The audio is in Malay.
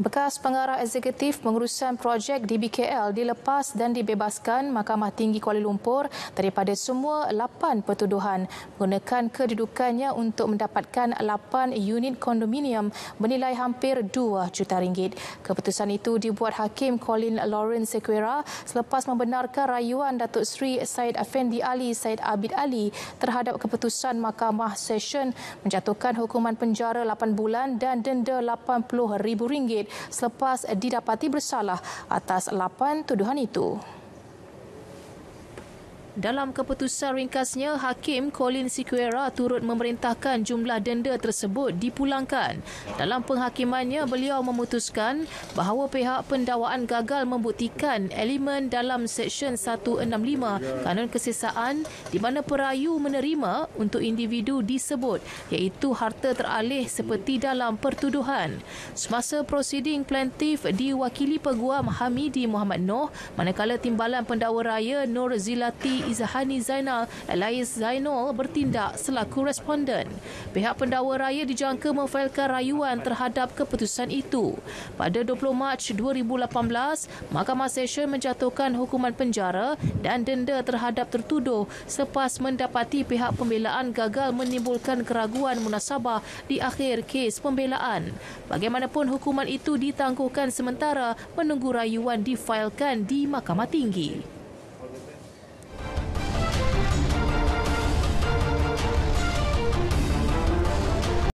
Bekas pengarah eksekutif pengurusan projek DBKL dilepas dan dibebaskan Mahkamah Tinggi Kuala Lumpur daripada semua lapan pertuduhan menggunakan kedudukannya untuk mendapatkan lapan unit kondominium bernilai hampir 2 juta ringgit. Keputusan itu dibuat Hakim Colin Lawrence Sequeira selepas membenarkan rayuan Datuk Seri Said Afendi Ali Said Abid Ali terhadap keputusan Mahkamah Session menjatuhkan hukuman penjara 8 bulan dan denda rm ribu ringgit selepas didapati bersalah atas lapan tuduhan itu. Dalam keputusan ringkasnya, Hakim Colin Siqueira turut memerintahkan jumlah denda tersebut dipulangkan. Dalam penghakimannya, beliau memutuskan bahawa pihak pendawaan gagal membuktikan elemen dalam Seksyen 165 Kanun Kesesaan di mana perayu menerima untuk individu disebut iaitu harta teralih seperti dalam pertuduhan. Semasa prosiding plaintif diwakili peguam Hamidi Muhammad Noh, manakala timbalan pendakwa raya Nur Zilati Izahani Zainal alias Zainul bertindak selaku responden. Pihak pendawa raya dijangka memfailkan rayuan terhadap keputusan itu. Pada 20 Mac 2018, Mahkamah Sesyen menjatuhkan hukuman penjara dan denda terhadap tertuduh selepas mendapati pihak pembelaan gagal menimbulkan keraguan munasabah di akhir kes pembelaan. Bagaimanapun hukuman itu ditangguhkan sementara menunggu rayuan difailkan di Mahkamah Tinggi.